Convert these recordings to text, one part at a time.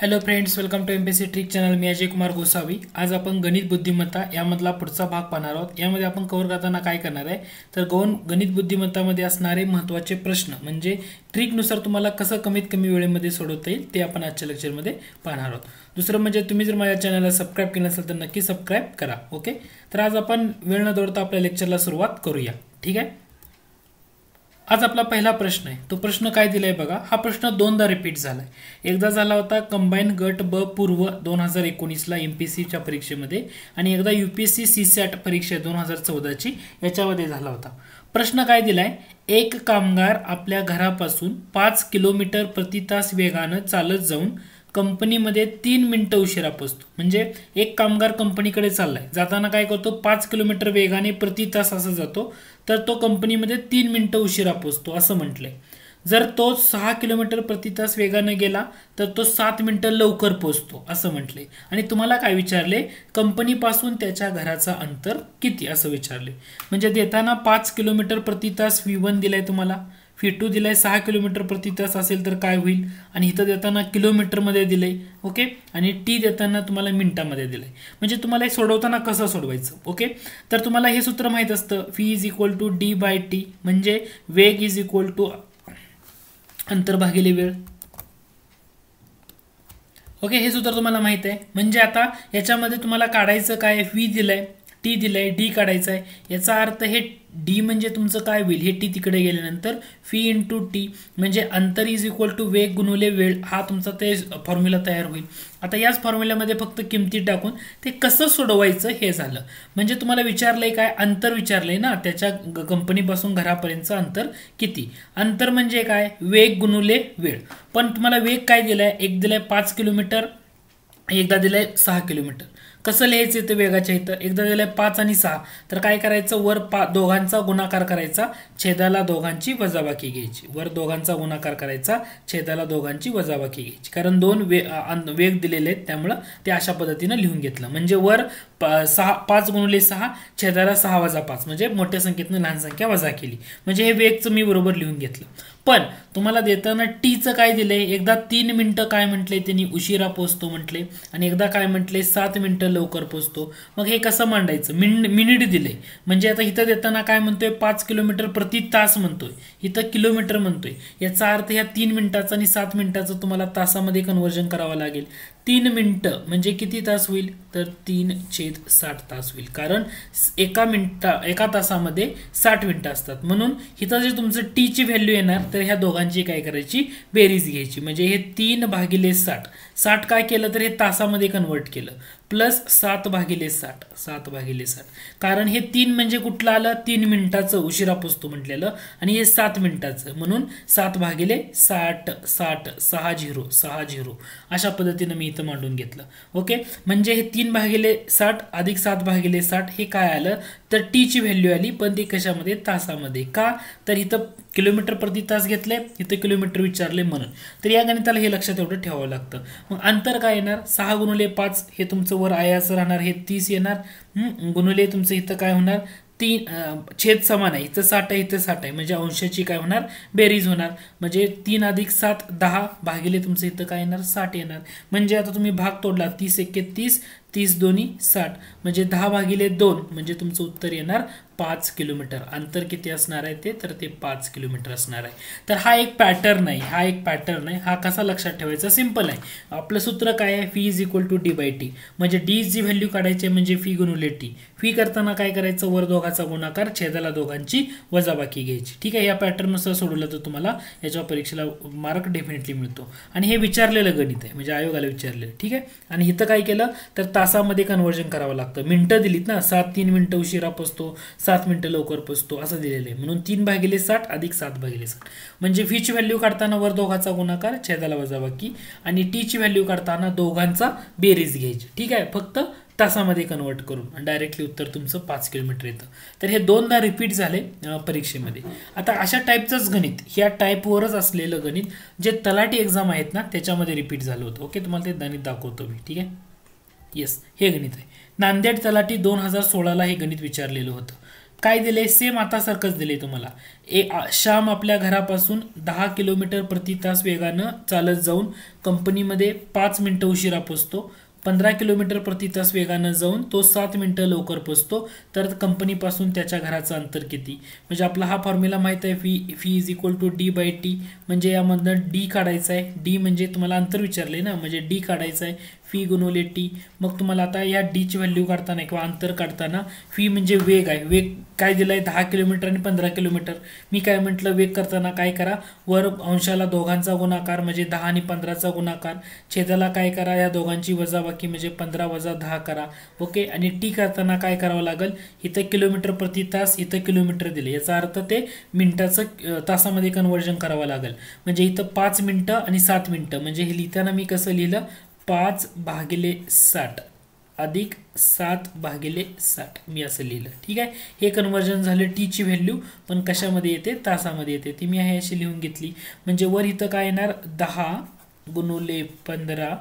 hello friends welcome to M C trick channel मी अजय कुमार गोसावी आज आपण गणित बुद्धिमत्ता यामधला पुढचा भाग पाहणार आहोत यामध्ये आपण कव्हर करताना काय करणार आहे तर गौन गणित बुद्धिमत्तामध्ये असणारे महत्त्वाचे प्रश्न म्हणजे ट्रिकनुसार तुम्हाला कसं कमीत कमी वेळेमध्ये सोडवता येईल ते आपण आजच्या लेक्चरमध्ये पाहणार आहोत दुसरं म्हणजे तुम्ही जर माझ्या चॅनलला सबस्क्राईब केलं असेल तर नक्की सबस्क्राईब करा ओके तर आज आपण वेळ न दोडता आपल्या लेक्चरला सुरुवात करूया ठीक आहे आज आपला पहिला प्रश्न आहे तो प्रश्न काय दिलाय बघा हा प्रश्न दोनदा रिपीट झालाय एकदा झाला होता कंबाईन गट ब पूर्व दोन हजार एकोणीसला एम पी सीच्या परीक्षेमध्ये आणि एकदा U P S C C SAT परीक्षा दोन हजार चौदाची याच्यामध्ये झाला होता प्रश्न काय दिलाय एक कामगार आपल्या घरापासून पाच किलोमीटर प्रति तास वेगानं चालत जाऊन कंपनीमध्ये तीन मिनटं उशिरा पोचतो म्हणजे एक कामगार कंपनीकडे चाललाय जाताना काय करतो पाच किलोमीटर वेगाने प्रति तास असा जातो तर तो कंपनीमध्ये तीन मिनटं उशिरा पोचतो असं म्हटलंय जर तो सहा किलोमीटर प्रति तास वेगानं गेला तर तो सात मिनटं लवकर पोचतो असं म्हटले आणि तुम्हाला काय विचारले कंपनीपासून त्याच्या घराचा अंतर किती असं विचारले म्हणजे देताना पाच किलोमीटर प्रति तास वी वन दिलाय तुम्हाला फी टू दिलं आहे सहा किलोमीटर प्रति तास असेल तर काय होईल आणि इथं देताना किलोमीटरमध्ये दिलं आहे ओके आणि टी देताना तुम्हाला मिनटामध्ये दिलं आहे म्हणजे तुम्हाला हे सोडवताना कसं सोडवायचं ओके तर तुम्हाला हे सूत्र माहीत असतं V is equal to D by T म्हणजे वेग इज इक्वल टू अंतर भागिले वेळ ओके हे सूत्र तुम्हाला माहीत आहे म्हणजे आता याच्यामध्ये तुम्हाला काढायचं काय फी दिलं आहे टी दिलं आहे डी काढायचं आहे याचा अर्थ हे डी म्हणजे तुमचं काय होईल हे टी तिकडे गेल्यानंतर फी इंटू टी म्हणजे अंतर इज इक्वल टू वेग गुणवले वेळ हा तुमचा ते फॉर्म्युला तयार होईल आता याच फॉर्म्युल्यामध्ये फक्त किमती टाकून ते कसं सोडवायचं हे झालं म्हणजे तुम्हाला विचारलंय काय अंतर विचारलंय ना त्याच्या कंपनीपासून घरापर्यंतचं अंतर किती अंतर म्हणजे काय वेग गुणवले वेळ पण तुम्हाला वेग काय दिलाय एक दिलाय पाच किलोमीटर एकदा दिलाय सहा किलोमीटर कसं लिहायचं येतं वेगाच्या इथं एकदा दिलं पाच आणि सहा तर काय करायचं वर पा दोघांचा गुणाकार करायचा छेदाला दोघांची वजाबाकी घ्यायची वर दोघांचा गुणाकार करायचा छेदाला दोघांची वजाबाकी घ्यायची कारण दोन वे वेग दिलेले आहेत त्यामुळं ते अशा पद्धतीनं लिहून घेतलं म्हणजे वर सहा पाच गुणले सहा छेदाला सहा वजा पाच म्हणजे मोठ्या संख्येतनं लहान संख्या वजा केली म्हणजे हे वेगचं मी बरोबर लिहून घेतलं पण तुम्हाला देताना टीचं काय दिलंय एकदा तीन मिनिटं काय म्हटले त्यांनी उशिरा पोचतो म्हटले आणि एकदा काय म्हटले सात मिनटं लवकर पोचतो मग हे कसं मांडायचं मिन मिनिट दिले म्हणजे आता इथं देताना काय म्हणतोय पाच किलोमीटर प्रति तास म्हणतोय इथं किलोमीटर म्हणतोय याचा अर्थ ह्या तीन मिनिटाचा आणि सात मिनिटाचं तुम्हाला तासामध्ये कन्व्हर्जन करावं लागेल तीन मिनटं म्हणजे किती तास होईल तर तीन छेद साठ तास होईल कारण एका मिनटा एका तासामध्ये साठ मिनटं असतात म्हणून इथं जे तुमचं टीची व्हॅल्यू येणार तर ह्या दोघांची काय करायची बेरीज घ्यायची म्हणजे हे तीन भागिले साठ साठ काय केलं तर हे तासामध्ये कन्वर्ट केलं प्लस सात भागिले साठ सात भागिले साठ कारण हे तीन म्हणजे कुठलं आलं तीन मिनिटाचं उशिरा पोचतो म्हटलेलं आणि हे सात मिनिटाचं म्हणून सात भागिले साठ साठ सहा झिरो सहा झिरो अशा पद्धतीनं मी इथं मांडून घेतलं ओके म्हणजे हे तीन भागिले साठ अधिक सात भागिले साठ हे काय आलं तर टीची व्हॅल्यू आली पण ती कशामध्ये तासामध्ये का तर इथं किलोमीटर प्रति तास घेतले इथं किलोमीटर विचारले म्हणून तर या गणिताला हे लक्षात एवढं ठेवावं लागतं मग अंतर काय येणार सहा गुणुले पाच हे तुमचं वर आयास राहणार हे तीस येणार गुणुले तुमचं इथं काय होणार तीन छेद समान आहे इथं साठ आहे इथं साठ आहे म्हणजे अंशाची काय होणार बेरीज होणार म्हणजे तीन अधिक सात दहा भागिले तुमचं इथं काय येणार साठ येणार म्हणजे आता तुम्ही भाग तोडला तीस एके तीस तीस दोन्ही साठ म्हणजे दहा भागिले दोन म्हणजे तुमचं उत्तर येणार पाच किलोमीटर अंतर किती असणार आहे ते तर ते पाच किलोमीटर असणार आहे तर हा एक पॅटर्न आहे हा एक पॅटर्न आहे हा कसा लक्षात ठेवायचा सिम्पल आहे आपलं सूत्र काय आहे V is equal to D by T म्हणजे जी व्हॅल्यू काढायची म्हणजे फी गुणुले टी फी करताना काय करायचं वर दोघाचा गुणाकार छेदाला दोघांची वजाबाकी घ्यायची ठीक आहे या पॅटर्ननुसार सोडवलं तर तुम्हाला याच्या परीक्षेला मार्क डेफिनेटली मिळतो आणि हे विचारलेलं गणित आहे म्हणजे आयोगाला विचारलेलं ठीक आहे आणि इथं काय केलं तर तासामध्ये कन्वर्जन करावं लागतं मिनटं दिलीत ना सात तीन मिनटं उशिरा पोचतो सात मिनटं लवकर पोचतो असं दिलेलं आहे म्हणून तीन भागिले साठ अधिक सात भागिले साठ म्हणजे व्हीची व्हॅल्यू काढताना वर दोघांचा गुणाकार छेदाला वजाबाकी आणि टीची व्हॅल्यू काढताना दोघांचा बेरीज घ्यायची ठीक आहे फक्त तासामध्ये कन्वर्ट करून आणि डायरेक्टली उत्तर तुमचं पाच किलोमीटर येतं तर हे दोनदा रिपीट झाले परीक्षेमध्ये आता अशा टाईपचंच गणित ह्या टाईपवरच असलेलं गणित जे तलाठी एक्झाम आहेत ना त्याच्यामध्ये रिपीट झालं होतं ओके तुम्हाला ते गणित दाखवतो मी ठीक आहे येस हे गणित आहे नांदेड तलाठी दोन हजार सोळाला हे गणित विचारलेलं होतं काय दिले सेम आता सारखंच दिले तुम्हाला ए श्याम आपल्या घरापासून दहा किलोमीटर प्रति तास वेगानं चालत जाऊन कंपनीमध्ये पाच मिनटं उशिरा पोचतो पंधरा किलोमीटर प्रति तास वेगानं जाऊन तो सात मिनटं लवकर पोचतो तर कंपनीपासून त्याच्या घराचं अंतर किती म्हणजे आपला हा फॉर्म्युला माहीत आहे V V is equal to D by T म्हणजे यामधनं डी काढायचं आहे डी म्हणजे तुम्हाला अंतर विचारले ना म्हणजे डी काढायचं आहे फी गुणवले टी मग तुम्हाला आता या डीची व्हॅल्यू काढताना किंवा अंतर काढताना फी म्हणजे वेग आहे वेग काय दिला आहे दहा किलोमीटर आणि पंधरा किलोमीटर मी काय म्हटलं वेग करताना काय करा वर अंशाला दोघांचा गुणाकार म्हणजे दहा आणि पंधराचा गुणाकार छेदाला काय करा या दोघांची वजाबाकी म्हणजे पंधरा वजा दहा करा ओके आणि टी करताना काय करावं लागेल इथं किलोमीटर प्रति तास इथं किलोमीटर दिले याचा अर्थ ते मिनिटाचं तासामध्ये कन्वर्जन करावं लागेल म्हणजे इथं पाच मिनटं आणि सात मिनटं म्हणजे हे लिहिताना मी कसं लिहिलं पाच भागिले साठ अधिक सात भागिले साठ मी असं लिहिलं ठीक आहे हे कन्वर्जन झालं टीची व्हॅल्यू पण कशामध्ये येते तासामध्ये येते ती मी आहे अशी लिहून घेतली म्हणजे वर इथं काय येणार दहा गुणवले पंधरा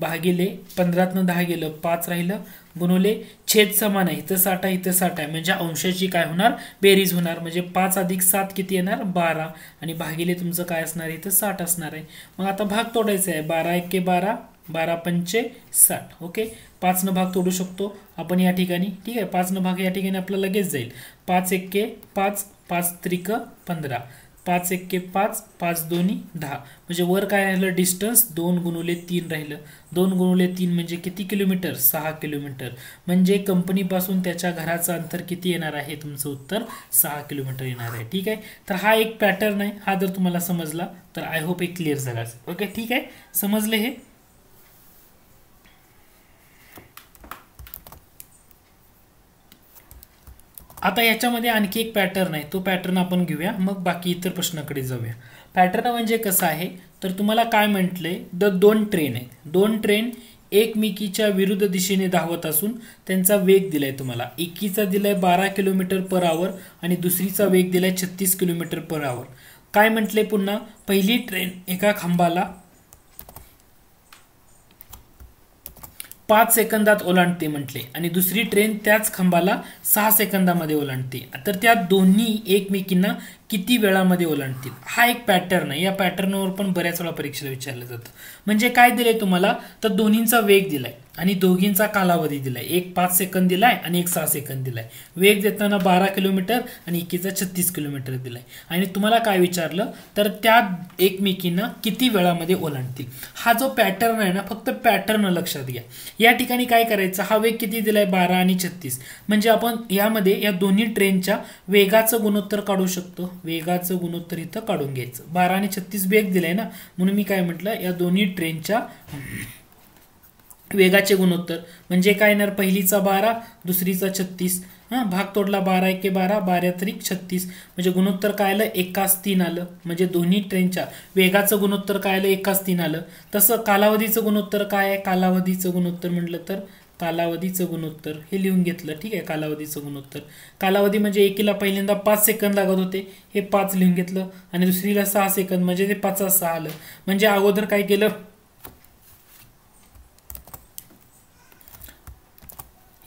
भागिले पंधरातनं दहा गेलं पाच राहिलं गुणवले छेद समान आहे इथं साठ आहे इथं साठ आहे म्हणजे अंशाची काय होणार बेरीज होणार म्हणजे पाच अधिक सात किती येणार बारा आणि भागिले तुमचं काय असणार इथं साठ असणार आहे मग आता भाग तोडायचा आहे बारा एक के बारा बारा पंचे साठ ओके पाचनं भाग तोडू शकतो आपण या ठिकाणी ठीक आहे पाचनं भाग या ठिकाणी आपला लगेच जाईल पाच एके पाच पाच त्रिक पंधरा पाच एक्के पाच पाच दोन्ही दहा म्हणजे वर काय राहिलं डिस्टन्स दोन गुणुले तीन राहिलं दोन गुणुले तीन म्हणजे किती किलोमीटर सहा किलोमीटर म्हणजे कंपनीपासून त्याच्या घराचं अंतर किती येणार आहे तुमचं उत्तर सहा किलोमीटर येणार आहे ठीक आहे तर हा एक पॅटर्न आहे हा जर तुम्हाला समजला तर आय होप एक क्लिअर झाला ओके ठीक आहे समजले हे आता याच्यामध्ये आणखी एक पॅटर्न आहे तो पॅटर्न आपण घेऊया मग बाकी इतर प्रश्नाकडे जाऊया पॅटर्न म्हणजे कसं आहे तर तुम्हाला काय म्हटलंय द दोन ट्रेन आहेत दोन ट्रेन एकमेकीच्या विरुद्ध दिशेने धावत असून त्यांचा वेग दिलाय तुम्हाला एकीचा दिलाय बारा किलोमीटर पर आवर आणि दुसरीचा वेग दिलाय छत्तीस किलोमीटर पर आवर काय म्हटले पुन्हा पहिली ट्रेन एका खांबाला पाच सेकंदात ओलांडते म्हटले आणि दुसरी ट्रेन त्याच खांबाला सहा सेकंदामध्ये ओलांडते तर त्या दोन्ही एकमेकींना किती वेळामध्ये ओलांडतील हा एक पॅटर्न आहे या पॅटर्नवर पण बऱ्याच वेळा परीक्षेला विचारलं जातं म्हणजे काय दिलंय तुम्हाला तर दोन्हींचा वेग दिलाय आणि दोघींचा कालावधी दिलाय एक पाच सेकंद दिलाय आणि एक सहा सेकंद दिलाय वेग देताना बारा किलोमीटर आणि एकीचा छत्तीस किलोमीटर दिलाय आणि तुम्हाला काय विचारलं तर त्या एकमेकींना किती वेळामध्ये ओलांडतील हा जो पॅटर्न आहे ना फक्त पॅटर्न लक्षात घ्या या ठिकाणी काय करायचं हा वेग किती दिलाय बारा आणि छत्तीस म्हणजे आपण यामध्ये या दोन्ही ट्रेनच्या वेगाचं गुणोत्तर काढू शकतो वेगाचं गुणोत्तर इथं काढून घ्यायचं बारा आणि छत्तीस बेग दिलाय ना म्हणून मी काय म्हटलं या दोन्ही ट्रेनच्या वेगाचे गुणोत्तर म्हणजे काय येणार पहिलीचा बारा दुसरीचा छत्तीस हां भाग तोडला बारा एके बारा बारा तरीक छत्तीस म्हणजे गुणोत्तर काय आलं एकाच तीन आलं म्हणजे दोन्ही ट्रेनच्या वेगाचं गुणोत्तर काय आलं एकाच तीन आलं तसं कालावधीचं गुणोत्तर काय आहे कालावधीचं गुणोत्तर म्हटलं तर कालावधीचं गुणोत्तर हे लिहून घेतलं ठीक आहे कालावधीचं गुणोत्तर कालावधी म्हणजे एकीला पहिल्यांदा पाच सेकंद लागत होते हे पाच लिहून घेतलं आणि दुसरीला सहा सेकंद म्हणजे ते पाच सहा आलं म्हणजे अगोदर काय केलं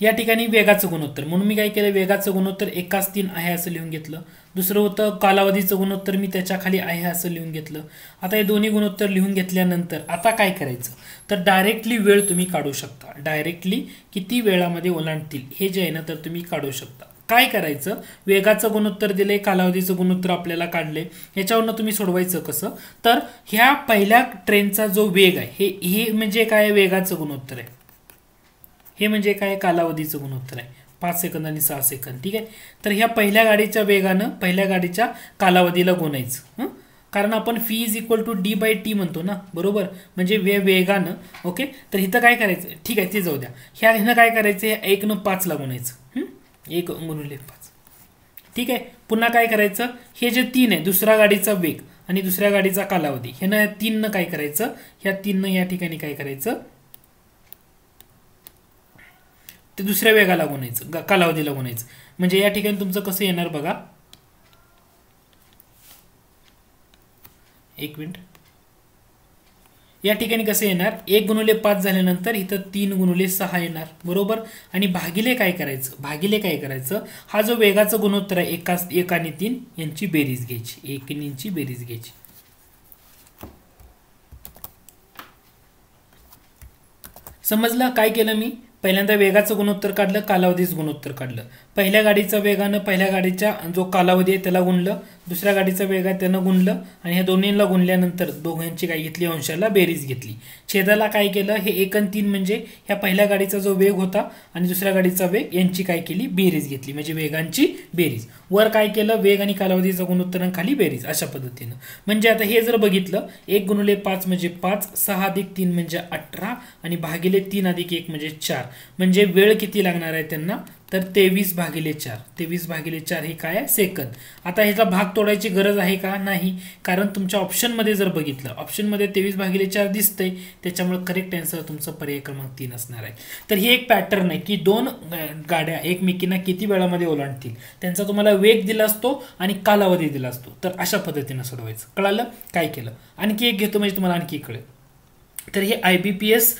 या ठिकाणी वेगाचं गुणोत्तर म्हणून मी काय केलं वेगाचं गुणोत्तर एकाच तीन आहे असं लिहून घेतलं दुसरं होतं कालावधीचं गुणोत्तर मी त्याच्याखाली आहे असं लिहून घेतलं आता हे दोन्ही गुणोत्तर लिहून घेतल्यानंतर आता काय करायचं तर डायरेक्टली वेळ तुम्ही काढू शकता डायरेक्टली किती वेळामध्ये ओलांडतील हे जे आहे ना तर तुम्ही काढू शकता काय करायचं वेगाचं गुणोत्तर दिले कालावधीचं गुणोत्तर आपल्याला काढले याच्यावरनं तुम्ही सोडवायचं कसं तर ह्या पहिल्या ट्रेनचा जो वेग आहे हे हे म्हणजे काय वेगाचं गुणोत्तर आहे हे म्हणजे काय कालावधीचं गुणोत्तर आहे पाच सेकंद आणि सहा सेकंद ठीक आहे तर ह्या पहिल्या गाडीच्या वेगानं पहिल्या गाडीच्या कालावधीला गुणायचं कारण आपण V is equal to D by T म्हणतो ना बरोबर म्हणजे वे वेगानं ओके तर इथं काय करायचं ठीक आहे ते जाऊ द्या ह्या हिनं काय करायचं न एकनं पाचला गुणायचं एक गुणले पाच ठीक आहे पुन्हा काय करायचं हे जे तीन आहे दुसऱ्या गाडीचा वेग आणि दुसऱ्या गाडीचा कालावधी ह्यानं तीननं काय करायचं ह्या तीननं या ठिकाणी काय करायचं ते दुसऱ्या वेगाला गुणायचं कालावधीला गुणायचं म्हणजे या ठिकाणी तुमचं कसं येणार बघा एक मिनिट या ठिकाणी कसं येणार एक गुणुले पाच झाल्यानंतर इथं तीन गुणुले सहा येणार बरोबर आणि भागिले काय करायचं भागिले काय करायचं हा जो वेगाचं गुणोत्तर आहे एका एक आणि तीन यांची बेरीज घ्यायची एक इंची बेरीज घ्यायची समजला काय केलं मी पहिल्यांदा वेगाचं गुणोत्तर काढलं कालावधीच गुणोत्तर काढलं पहिल्या गाडीचं वेगानं पहिल्या गाडीच्या जो कालावधी आहे त्याला गुणलं दुसऱ्या गाडीचा वेग आहे त्यानं गुणलं आणि ह्या दोन्हींना गुणल्यानंतर दोघांची काय घेतली अंशाला बेरीज घेतली छेदाला काय केलं हे एक आणि तीन म्हणजे ह्या पहिल्या गाडीचा जो वेग होता आणि दुसऱ्या गाडीचा वेग यांची काय केली बेरीज घेतली म्हणजे वेगांची बेरीज वर काय केलं वेग आणि कालावधीचं गुणोत्तरांखाली खाली बेरीज अशा पद्धतीनं म्हणजे आता हे जर बघितलं एक गुणले पाच म्हणजे पाच सहा अधिक तीन म्हणजे अठरा आणि भागिले तीन अधिक एक म्हणजे चार म्हणजे वेळ किती लागणार आहे त्यांना तर तेवीस भागिले चार तेवीस भागिले चार हे काय आहे सेकंद आता ह्याचा भाग तोडायची गरज आहे का नाही कारण तुमच्या ऑप्शनमध्ये जर बघितलं ऑप्शनमध्ये तेवीस भागिले चार दिसतंय त्याच्यामुळे करेक्ट आन्सर तुमचा पर्याय क्रमांक तीन असणार आहे तर ही एक पॅटर्न आहे की दोन गाड्या एकमेकींना किती वेळामध्ये ओलांडतील त्यांचा तुम्हाला वेग दिला असतो आणि कालावधी दिला असतो तर अशा पद्धतीनं सोडवायचं कळालं काय केलं आणखी एक घेतो म्हणजे तुम्हाला आणखी कळेल तर हे आय बी पी एस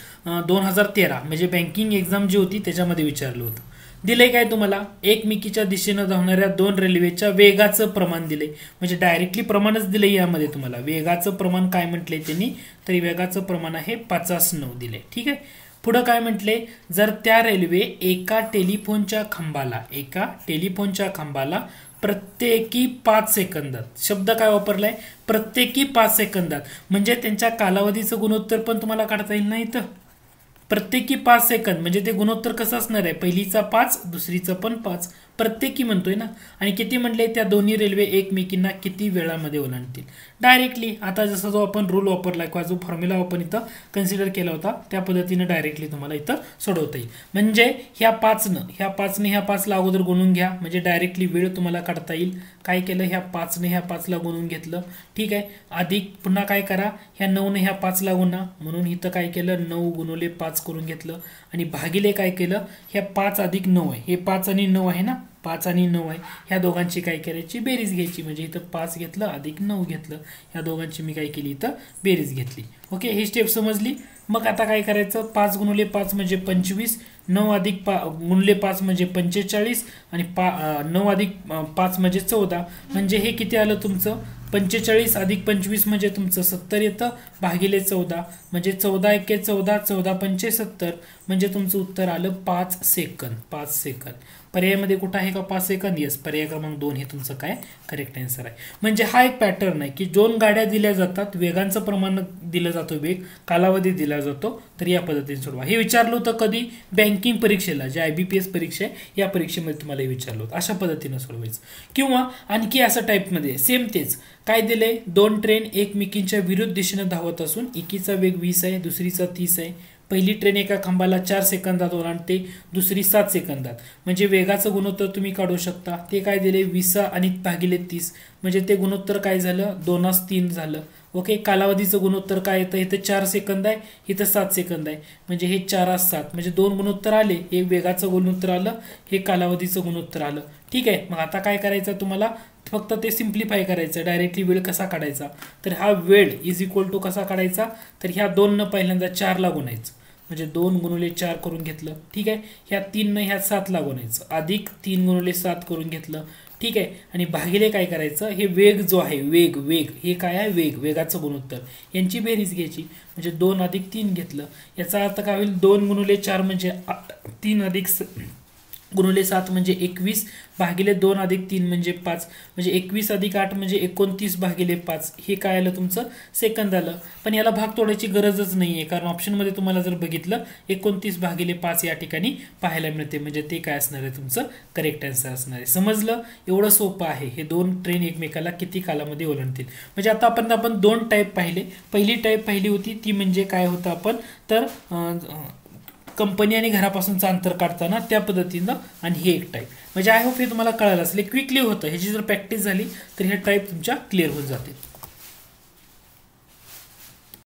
दोन हजार तेरा म्हणजे बँकिंग एक्झाम जी होती त्याच्यामध्ये विचारलं होतं दिले काय तुम्हाला एकमेकीच्या दिशेनं धावणाऱ्या दोन रेल्वेच्या वेगाचं प्रमाण दिले म्हणजे डायरेक्टली प्रमाणच दिले यामध्ये तुम्हाला वेगाचं प्रमाण काय म्हटले त्यांनी तरी वेगाचं प्रमाण आहे पचास नऊ दिले ठीक आहे पुढं काय म्हटले जर त्या रेल्वे एका टेलिफोनच्या खांबाला एका टेलिफोनच्या खांबाला प्रत्येकी पाच सेकंदात शब्द काय वापरलाय प्रत्येकी पाच सेकंदात म्हणजे त्यांच्या कालावधीचं गुणोत्तर पण तुम्हाला काढता येईल नाही तर प्रत्येकी पाच सेकंद म्हणजे ते गुणोत्तर कसं असणार आहे पहिलीचा पाच दुसरीचं पण पाच प्रत्येकी म्हणतोय ना आणि किती म्हटले त्या दोन्ही रेल्वे एकमेकींना किती वेळामध्ये ओलांडतील डायरेक्टली आता जसा जो आपण रूल वापरला किंवा जो फॉर्म्युला आपण इथं कन्सिडर केला होता त्या पद्धतीनं डायरेक्टली तुम्हाला इथं सोडवता येईल म्हणजे ह्या पाचनं ह्या पाचनं ह्या पाचला अगोदर गुणून घ्या म्हणजे डायरेक्टली वेळ तुम्हाला काढता येईल काय केलं ह्या पाचनं ह्या पाचला गुणून घेतलं ठीक आहे अधिक पुन्हा काय करा ह्या नऊनं ह्या पाचला गुणा म्हणून इथं काय केलं नऊ गुणवले पाच करून घेतलं आणि भागिले काय केलं ह्या पाच अधिक नऊ आहे हे पाच आणि नऊ आहे ना पाच आणि नऊ आहे ह्या दोघांची काय करायची बेरीज घ्यायची म्हणजे इथं पाच घेतलं अधिक नऊ घेतलं ह्या दोघांची मी काय केली इथं बेरीज घेतली ओके ही स्टेप समजली मग आता काय करायचं पाच गुणले पाच म्हणजे पंचवीस नऊ अधिक पा गुणले पाच म्हणजे पंचेचाळीस आणि पा नऊ अधिक पाच म्हणजे चौदा म्हणजे हे किती आलं तुमचं पंचेचाळीस अधिक पंचवीस म्हणजे तुमचं सत्तर येतं भागिले चौदा म्हणजे चौदा एके चौदा चौदा पंचे सत्तर म्हणजे तुमचं उत्तर आलं पाच सेकंद पाच सेकंद पर्यायमध्ये कुठं आहे का पाच सेकंद येस पर्याय क्रमांक दोन हे तुमचं काय करेक्ट आन्सर आहे म्हणजे हा एक पॅटर्न आहे की दोन गाड्या दिल्या जातात वेगांचं प्रमाण दिलं जातो वेग कालावधी दिला जातो तर या पद्धतीने सोडवा हे विचारलं होतं कधी बँकिंग परीक्षेला जे आय बी पी एस परीक्षा आहे या परीक्षेमध्ये तुम्हाला हे विचारलं होतं अशा पद्धतीनं सोडवायचं किंवा आणखी असं टाईपमध्ये सेम तेच काय दिले दोन ट्रेन एकमेकींच्या विरुद्ध दिशेनं धावत असून एकीचा वेग वीस आहे दुसरीचा तीस आहे पहिली ट्रेन एका खांबाला चार सेकंदात ओलांडते दुसरी सात सेकंदात म्हणजे वेगाचं गुणोत्तर तुम्ही काढू शकता ते काय दिले विसा आणि भागिले तीस म्हणजे ते गुणोत्तर काय झालं दोनास तीन झालं ओके कालावधीचं गुणोत्तर काय येतं इथं चार सेकंद आहे इथं सात सेकंद आहे म्हणजे हे चारास सात म्हणजे दोन गुणोत्तर आले हे वेगाचं गुणोत्तर आलं हे कालावधीचं गुणोत्तर आलं ठीक आहे मग आता काय करायचं तुम्हाला फक्त ते सिम्प्लिफाय करायचं डायरेक्टली वेळ कसा काढायचा तर हा वेळ इज इक्वल टू कसा काढायचा तर ह्या दोननं पहिल्यांदा चार चारला गुणायचं म्हणजे दोन गुणुले चार करून घेतलं ठीक आहे ह्या तीननं ह्या सातला गुणायचं अधिक तीन गुणुले सात करून घेतलं ठीक आहे आणि भागिले काय करायचं हे वेग जो आहे वेग वेग हे काय आहे वेग वेगाचं गुणोत्तर यांची बेरीज घ्यायची म्हणजे दोन अधिक तीन घेतलं याचा अर्थ काय होईल दोन गुणुले चार म्हणजे तीन अधिक स गुणिले सात म्हणजे एकवीस भागिले दोन अधिक तीन म्हणजे पाच म्हणजे एकवीस अधिक आठ म्हणजे एकोणतीस भागिले पाच हे काय आलं तुमचं सेकंद आलं पण याला भाग तोडायची गरजच नाही आहे कारण ऑप्शनमध्ये तुम्हाला जर बघितलं एकोणतीस भागिले पाच या ठिकाणी पाहायला मिळते म्हणजे ते काय असणार आहे तुमचं करेक्ट आन्सर असणार आहे समजलं एवढं सोपं आहे हे दोन ट्रेन एकमेकाला किती कालामध्ये ओलांडतील म्हणजे आता आपण आपण दोन टाईप पाहिले पहिली टाईप पाहिली होती ती म्हणजे काय होतं आपण तर कंपनी आणि घरापासूनचं अंतर काढताना त्या पद्धतीनं आणि हे एक टाईप म्हणजे आय होप हे तुम्हाला कळायला असेल क्विकली होतं ह्याची जर प्रॅक्टिस झाली तर हे टाईप तुमच्या क्लिअर होऊन जातील